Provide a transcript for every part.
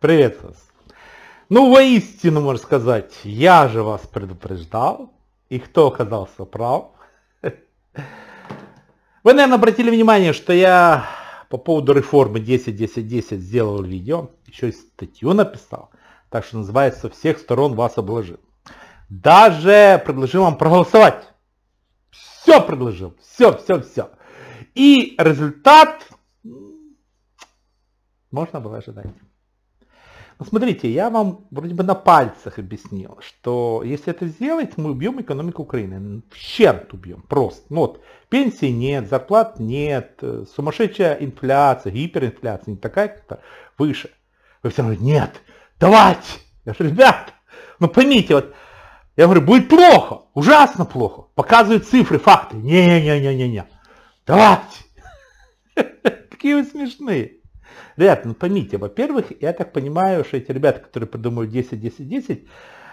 Привет вас. Ну, воистину, можно сказать, я же вас предупреждал, и кто оказался прав. Вы, наверное, обратили внимание, что я по поводу реформы 10-10-10 сделал видео, еще и статью написал, так что называется, всех сторон вас обложил. Даже предложил вам проголосовать. Все предложил, все, все, все. И результат можно было ожидать. Ну, смотрите, я вам вроде бы на пальцах объяснил, что если это сделать, мы убьем экономику Украины. В черт убьем, просто. Ну, вот, пенсий нет, зарплат нет, э, сумасшедшая инфляция, гиперинфляция, не такая, как-то выше. Вы все говорите, нет, давайте. Я говорю, ребят, ну поймите, вот, я говорю, будет плохо, ужасно плохо. Показывают цифры, факты. Не-не-не-не-не. Давайте. Какие вы смешные. Ребят, ну поймите, во-первых, я так понимаю, что эти ребята, которые придумают 10, 10, 10,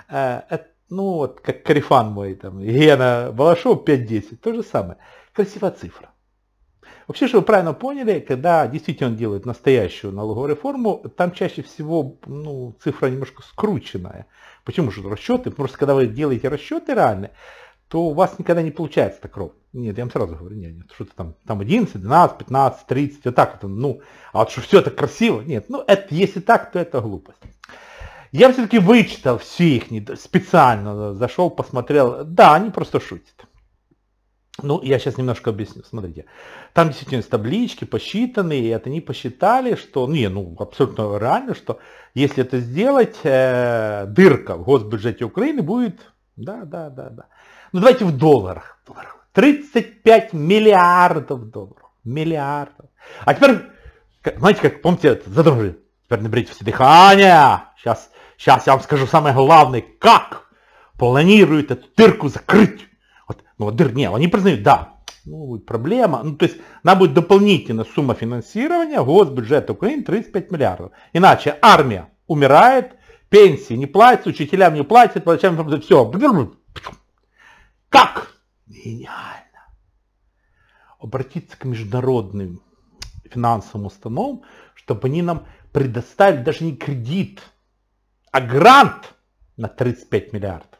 э, это, ну вот как Карифан мой, там, Гена Балашов 5-10, то же самое. Красивая цифра. Вообще, чтобы вы правильно поняли, когда действительно делают настоящую налоговую реформу, там чаще всего ну, цифра немножко скрученная. Почему же расчеты? Просто, когда вы делаете расчеты реально, то у вас никогда не получается так ровно. Нет, я вам сразу говорю, нет, нет, что-то там, там 11, 12, 15, 30, вот так вот, ну, а вот что все это красиво, нет, ну, это, если так, то это глупость. Я все-таки вычитал все их, специально зашел, посмотрел, да, они просто шутят. Ну, я сейчас немножко объясню, смотрите. Там действительно есть таблички посчитанные, и это они посчитали, что, ну, не, ну, абсолютно реально, что если это сделать, э, дырка в госбюджете Украины будет, да, да, да, да. Ну, давайте в долларах, в долларах 35 миллиардов долларов. Миллиардов. А теперь, знаете, как помните, задружили. Теперь наберите все дыхание. Сейчас, сейчас я вам скажу самое главное, как планируют эту дырку закрыть. Вот, ну, вот дыр, не, они признают, да, ну, будет проблема. Ну, то есть, она будет дополнительная сумма финансирования госбюджета Украины 35 миллиардов. Иначе армия умирает, пенсии не платят, учителям не платят, врачам все. Как гениально обратиться к международным финансовым установам, чтобы они нам предоставили даже не кредит, а грант на 35 миллиардов.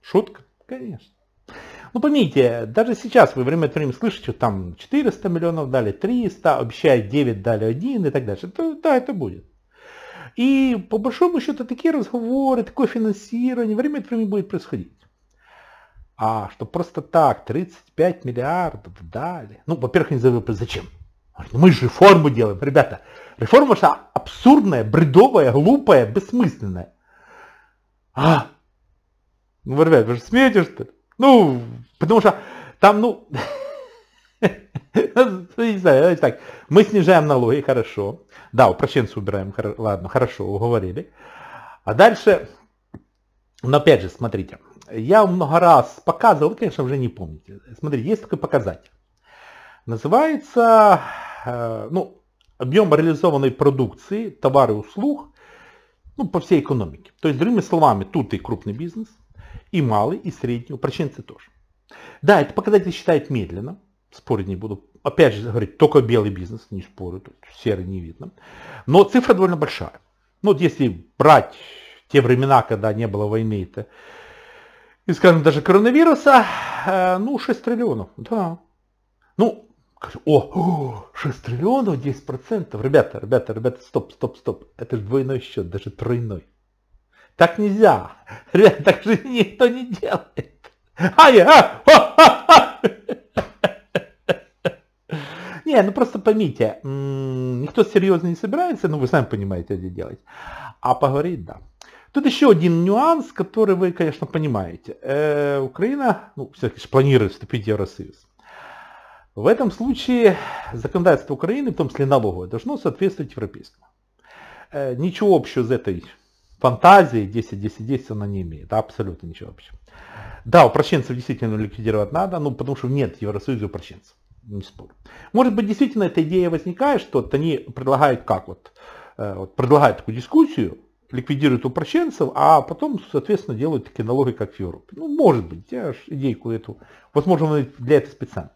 Шутка? Конечно. Ну, помните, даже сейчас вы время от времени слышите, что там 400 миллионов дали, 300, обещают 9, дали 1 и так дальше. Это, да, это будет. И по большому счету такие разговоры, такое финансирование время от времени будет происходить. А что просто так 35 миллиардов дали. Ну, во-первых, не знаю, зачем. «Ну, мы же реформу делаем, ребята. Реформа же а-, абсурдная, бредовая, глупая, бессмысленная. А, ну, ребят, вы же смеетесь, что ли? Ну, потому что там, ну, не знаю, так, мы снижаем налоги, хорошо. Да, упрощенцы убираем, ладно, хорошо, уговорили. А дальше, но ну, опять же, смотрите, я много раз показывал, вы, конечно, уже не помните. Смотрите, есть такой показатель. Называется э, ну, объем реализованной продукции, товары и услуг ну, по всей экономике. То есть, другими словами, тут и крупный бизнес, и малый, и средний, упрощенцы тоже. Да, это показатель считает медленно, спорить не буду. Опять же, говорить только белый бизнес, не спорю, тут серый не видно. Но цифра довольно большая. Ну, вот если брать те времена, когда не было войны, это и, скажем, даже коронавируса, э, ну, 6 триллионов, да. Ну, о, 6 триллионов, 10%. Ребята, ребята, ребята, стоп, стоп, стоп. Это же двойной счет, даже тройной. Так нельзя. Ребята, так же никто не делает. Ай, а, а, а, а. Не, ну просто поймите, никто серьезно не собирается, ну вы сами понимаете, что делать. А поговорить, да. Тут еще один нюанс, который вы, конечно, понимаете. Э, Украина, ну, все-таки планирует вступить в Евросоюз. В этом случае законодательство Украины, в том числе налоговое, должно соответствовать европейскому. Э, ничего общего с этой фантазией 10-10-10 она не имеет, Да, абсолютно ничего общего. Да, упрощенцев действительно ликвидировать надо, ну, потому что нет Евросоюза упрощенцев, не спорю. Может быть, действительно эта идея возникает, что вот они предлагают как вот, э, вот предлагают такую дискуссию, ликвидируют упрощенцев, а потом, соответственно, делают такие налоги, как в Европе. Ну, может быть, я аж идейку эту, возможно, для этого специально.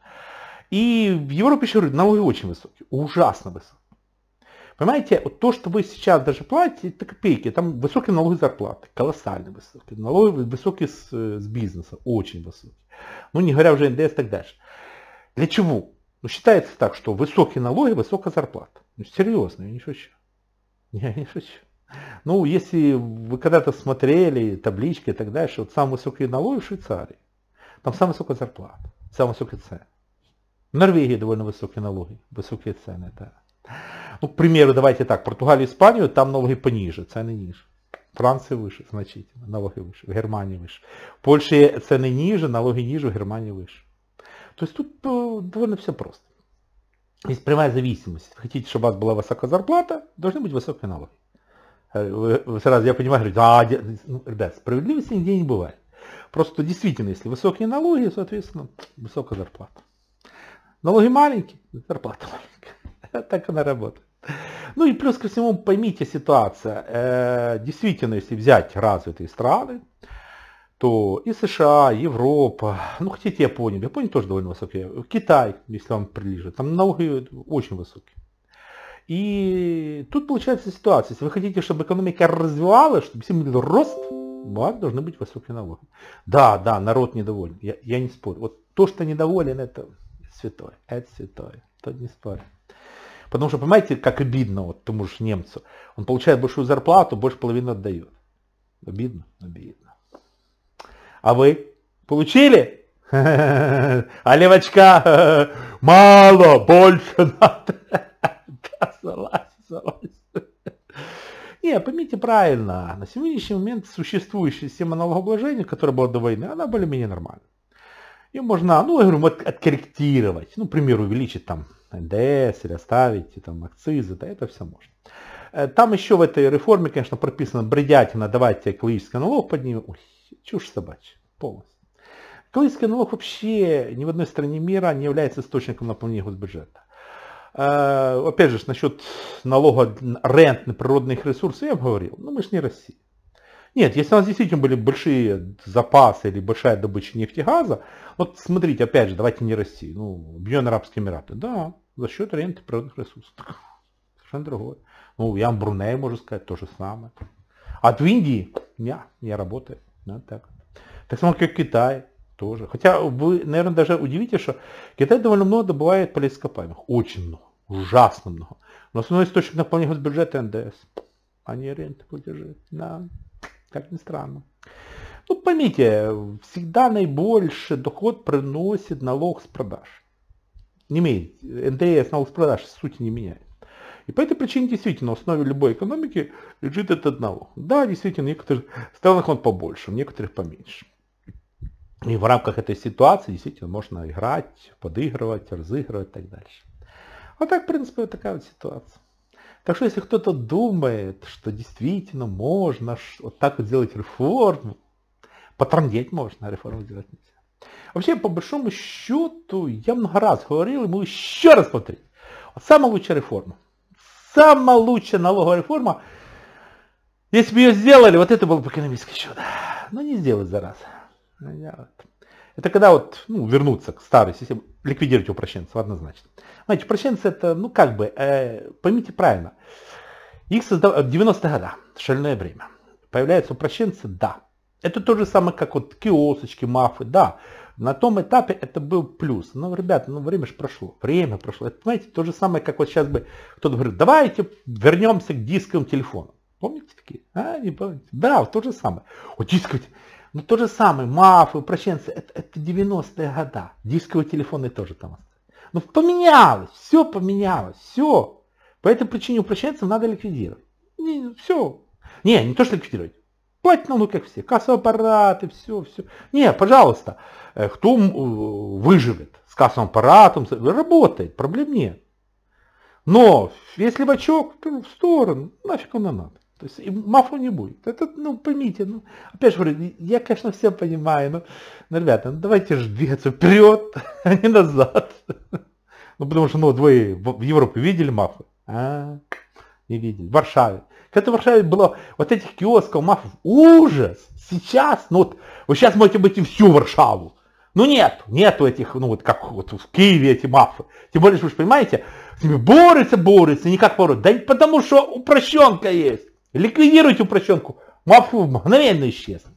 И в Европе еще налоги очень высокие, ужасно высокие. Понимаете, вот то, что вы сейчас даже платите, это копейки. Там высокие налоги зарплаты, колоссально высокие. Налоги высокие с, э, с бизнеса, очень высокие. Ну, не говоря уже НДС и так дальше. Для чего? Ну, считается так, что высокие налоги, высокая зарплата. Ну, серьезно, я не шучу. Я не шучу. Ну, если вы когда-то смотрели таблички и так дальше, вот самые высокие налоги в Швейцарии, там самая высокая зарплата, самые высокие цены. В Норвегии довольно высокие налоги, высокие цены, да. Ну, к примеру, давайте так, Португалию, Испанию, там налоги пониже, цены ниже. Франция выше значительно, налоги выше, в Германии выше. В Польше цены ниже, налоги ниже, в Германии выше. То есть тут э, довольно все просто. Есть прямая зависимость. Хотите, чтобы у вас была высокая зарплата, должны быть высокие налоги. Э, сразу, я понимаю, говорю, а, ребят, справедливости нигде не бывает. Просто действительно, если высокие налоги, соответственно, высокая зарплата. Налоги маленькие, зарплата маленькая. Так она работает. Ну и плюс ко всему, поймите ситуация. Э, действительно, если взять развитые страны, то и США, Европа, ну хотите Японию, Япония тоже довольно высокая, Китай, если вам прилежит, там налоги очень высокие. И тут получается ситуация. Если вы хотите, чтобы экономика развивалась, чтобы всем был рост, у должны быть высокие налоги. Да, да, народ недоволен. Я, я не спорю. Вот то, что недоволен, это святое. Это святое. Тут не спорю. Потому что, понимаете, как обидно вот тому же немцу. Он получает большую зарплату, больше половины отдает. Обидно? Обидно. А вы получили? А левочка, мало, больше надо. Залазь, залазь. Не, поймите правильно, на сегодняшний момент существующая система налогообложения, которая была до войны, она более-менее нормальная. Ее можно, ну, я говорю, от, откорректировать, ну, к примеру, увеличить там НДС или оставить там акцизы, да, это все можно. Э, там еще в этой реформе, конечно, прописано бредятина, давайте экологический налог поднимем. Ой, чушь собачья, полностью. Экологический налог вообще ни в одной стране мира не является источником наполнения госбюджета. Опять же, насчет налога рент на природных ресурсы я говорил. Ну, мы же не Россия. Нет, если у нас действительно были большие запасы или большая добыча нефти и газа, вот смотрите, опять же, давайте не России, ну, Объединенные Арабские Эмираты, да, за счет ренты природных ресурсов. Совершенно другое. Ну, я Бруней, можно сказать, то же самое. От а в Индии, не, я работаю, да, так. Так само, как Китай, тоже. Хотя вы, наверное, даже удивитесь, что Китай довольно много добывает полезных копаемых, очень много. Ужасно много. Но основной источник наполнения госбюджета НДС, а не рент платежи. Да, как ни странно. Ну, поймите, всегда наибольший доход приносит налог с продаж. Не имеет. НДС, налог с продаж, в сути, не меняет. И по этой причине действительно в основе любой экономики лежит этот налог. Да, действительно, в некоторых странах он побольше, в некоторых поменьше. И в рамках этой ситуации действительно можно играть, подыгрывать, разыгрывать и так дальше. А так, в принципе, вот такая вот ситуация. Так что, если кто-то думает, что действительно можно вот так вот сделать реформу, потрамдеть можно, а реформу делать нельзя. Вообще, по большому счету, я много раз говорил, ему еще раз повторить. Вот самая лучшая реформа. Самая лучшая налоговая реформа. Если бы ее сделали, вот это было бы экономическое чудо. Но не сделать, за зараза. Ну, это когда вот ну, вернуться к старой системе ликвидировать упрощенцев однозначно. Знаете, упрощенцы это, ну как бы, э, поймите правильно, их создавали в 90-е годы, шальное время. Появляются упрощенцы, да. Это то же самое, как вот киосочки, мафы, да. На том этапе это был плюс. Но, ребята, ну время же прошло. Время прошло. Это, понимаете, то же самое, как вот сейчас бы кто-то говорит, давайте вернемся к дисковым телефонам. Помните такие? А, не помните? Да, то же самое. Вот дисковый ну то же самое, мафы, упрощенцы, это, это 90-е года. Дисковые телефоны тоже там остались. Ну поменялось, все поменялось, все. По этой причине упрощенцев надо ликвидировать. Не, ну, все. Не, не то что ликвидировать. Платить ну как все, кассовые аппараты, все, все. Не, пожалуйста, э, кто э, выживет с кассовым аппаратом, работает, проблем нет. Но если бачок, то в сторону, нафиг он нам надо. То есть и мафу не будет. Это, ну, поймите, ну, опять же говорю, я, конечно, все понимаю, но, ну, ребята, ну, давайте же двигаться вперед, а не назад. Ну, потому что, ну, двое в Европе видели мафу А, не видели. В Варшаве. Когда в Варшаве было вот этих киосков, мафов, ужас! Сейчас, ну, вот, вы сейчас можете быть и всю Варшаву. Ну нет, нету этих, ну вот как вот в Киеве эти мафы. Тем более, что вы же понимаете, с ними борются, борются, никак ворот. Да потому что упрощенка есть. Ликвидируйте упрощенку, мафу мгновенно исчезнут.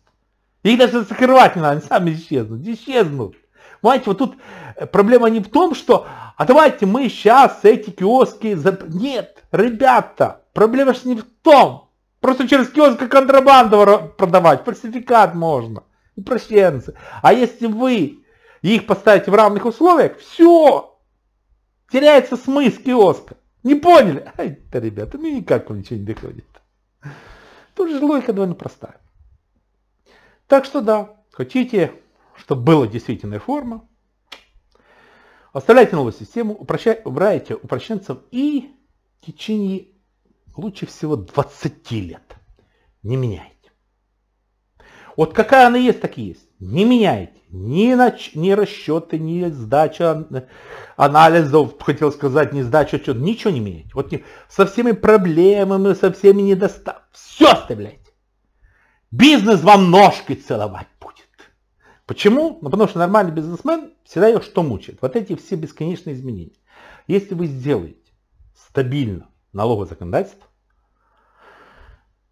Их даже закрывать не надо, они сами исчезнут, исчезнут. Понимаете, вот тут э, проблема не в том, что, а давайте мы сейчас эти киоски... Зап... Нет, ребята, проблема же не в том. Просто через киоск контрабанду продавать, фальсификат можно, упрощенцы. А если вы их поставите в равных условиях, все, теряется смысл киоска. Не поняли? Ай, да, ребята, ну никак вам ничего не доходит. Тут же логика довольно простая. Так что да, хотите, чтобы была действительная форма, оставляйте новую систему, упрощай, упрощенцев и в течение лучше всего 20 лет не меняйте. Вот какая она есть, так и есть не меняйте ни, нач... ни расчеты, ни сдача э, анализов, хотел сказать, ни сдача отчет, ничего не меняйте. Вот не... со всеми проблемами, со всеми недостатками, все оставляйте. Бизнес вам ножки целовать будет. Почему? Ну, потому что нормальный бизнесмен всегда его что мучает? Вот эти все бесконечные изменения. Если вы сделаете стабильно налоговое законодательство,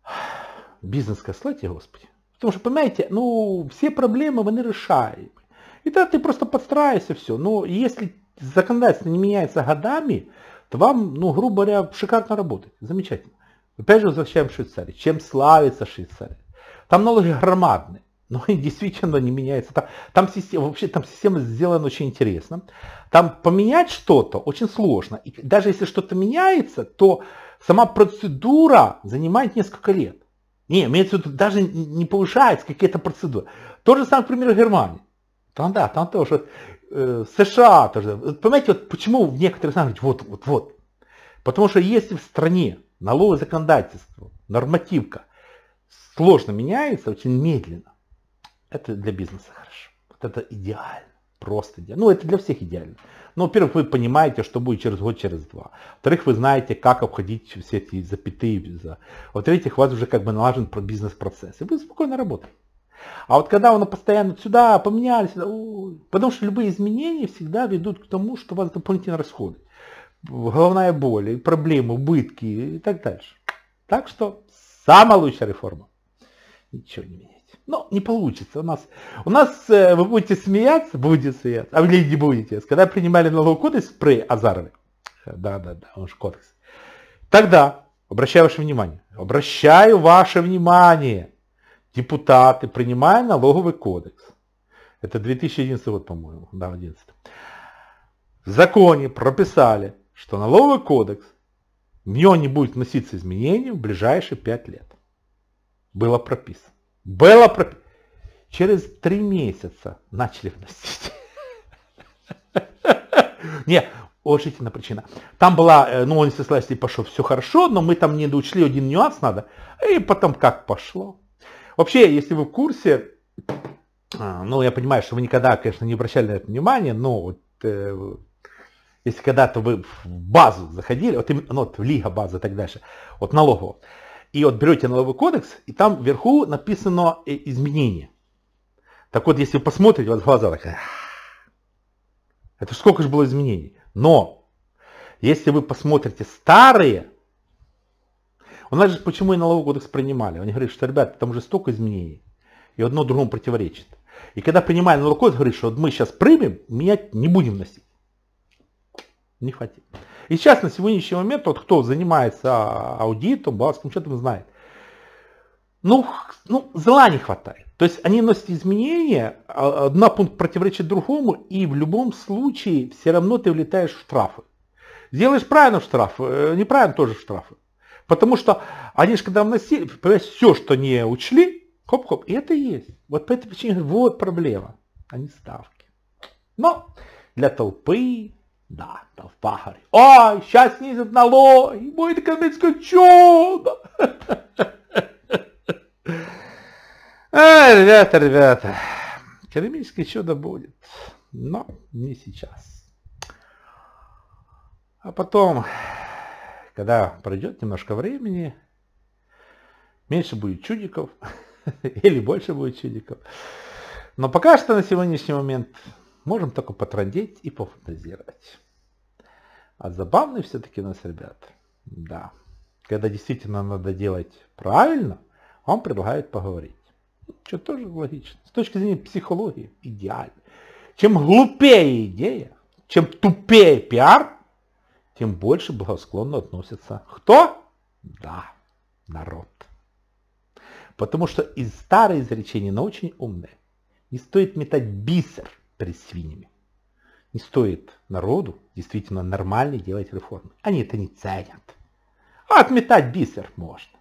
бизнес кослайте, господи, Потому что понимаете, ну, всі проблеми вони решаемы. И тогда ты просто подстраиваешься, все. Но если законодательство не меняется годами, то вам, ну, грубо говоря, шикарно работать. Замечательно. Опять же возвращаем в Швейцарию. Чем славится Швейцария? Там налоги громадные. Но они действительно не меняются. Там, там система, вообще там система сделана очень интересно. Там поменять что-то очень сложно. И даже если что-то меняется, то сама процедура занимает несколько лет. Не, имеется в виду, даже не повышается какие-то процедуры. То же самое, к примеру, Германии. Там, да, там тоже. Э, США тоже. Понимаете, вот почему в некоторых странах вот, вот, вот. Потому что если в стране налоговое законодательство, нормативка сложно меняется, очень медленно, это для бизнеса хорошо. Вот это идеально. Просто идеально. Ну, это для всех идеально. Но, ну, во-первых, вы понимаете, что будет через год, через два. Во-вторых, вы знаете, как обходить все эти запятые. Во-третьих, у вас уже как бы налажен бизнес-процесс. И вы спокойно работаете. А вот когда он постоянно сюда поменяли, сюда, потому что любые изменения всегда ведут к тому, что у вас дополнительные расходы. Головная боль, проблемы, убытки и так дальше. Так что самая лучшая реформа. Ничего не меняет. Но ну, не получится у нас. У нас э, вы будете смеяться, будете смеяться, а или не будете. Когда принимали налоговый кодекс при Азаровы, да, да, да, он же кодекс. Тогда, обращаю ваше внимание, обращаю ваше внимание, депутаты, принимая налоговый кодекс, это 2011 год, по-моему, да, 11. В законе прописали, что налоговый кодекс, в него не будет вноситься изменений в ближайшие 5 лет. Было прописано. Было... Про... Через три месяца начали вносить. Не, Решительна причина. Там была, э, ну, он сослась, и пошел, все хорошо, но мы там не доучли один нюанс надо. И потом как пошло. Вообще, если вы в курсе, а, ну, я понимаю, что вы никогда, конечно, не обращали на это внимание, но вот, э, если когда-то вы в базу заходили, вот, ну, вот в лига базы и так дальше, вот налогово. И вот берете налоговый кодекс, и там вверху написано э, изменение. Так вот, если вы посмотрите, у вас глаза такая. Это сколько же было изменений. Но, если вы посмотрите старые, у нас же почему и налоговый кодекс принимали. Они говорят, что, ребята, там уже столько изменений. И одно другому противоречит. И когда принимали налоговый кодекс, говорит, что вот мы сейчас примем, менять не будем носить. Не хватит. И сейчас на сегодняшний момент, вот кто занимается а, аудитом, балансным счетом, знает. Ну, ну, зла не хватает. То есть они носят изменения, а, одна пункт противоречит другому, и в любом случае все равно ты влетаешь в штрафы. Сделаешь правильно в штрафы, э, неправильно тоже штрафы. Потому что они же когда вносили, все, что не учли, хоп-хоп, и это есть. Вот по этой причине вот проблема, а не ставки. Но для толпы, да, да, в пахаре. Ой, сейчас снизят налоги, будет экономическое чудо. А, ребята, ребята, экономическое чудо будет, но не сейчас. А потом, когда пройдет немножко времени, меньше будет чудиков или больше будет чудиков. Но пока что на сегодняшний момент Можем только потрандеть и пофантазировать. А забавные все-таки у нас ребят. Да. Когда действительно надо делать правильно, вам предлагают поговорить. Что тоже логично. С точки зрения психологии идеально. Чем глупее идея, чем тупее пиар, тем больше благосклонно относится. Кто? Да, народ. Потому что из старые изречения, но очень умные. Не стоит метать бисер перед свиньями. Не стоит народу действительно нормально делать реформы. Они это не ценят. А отметать бисер можно.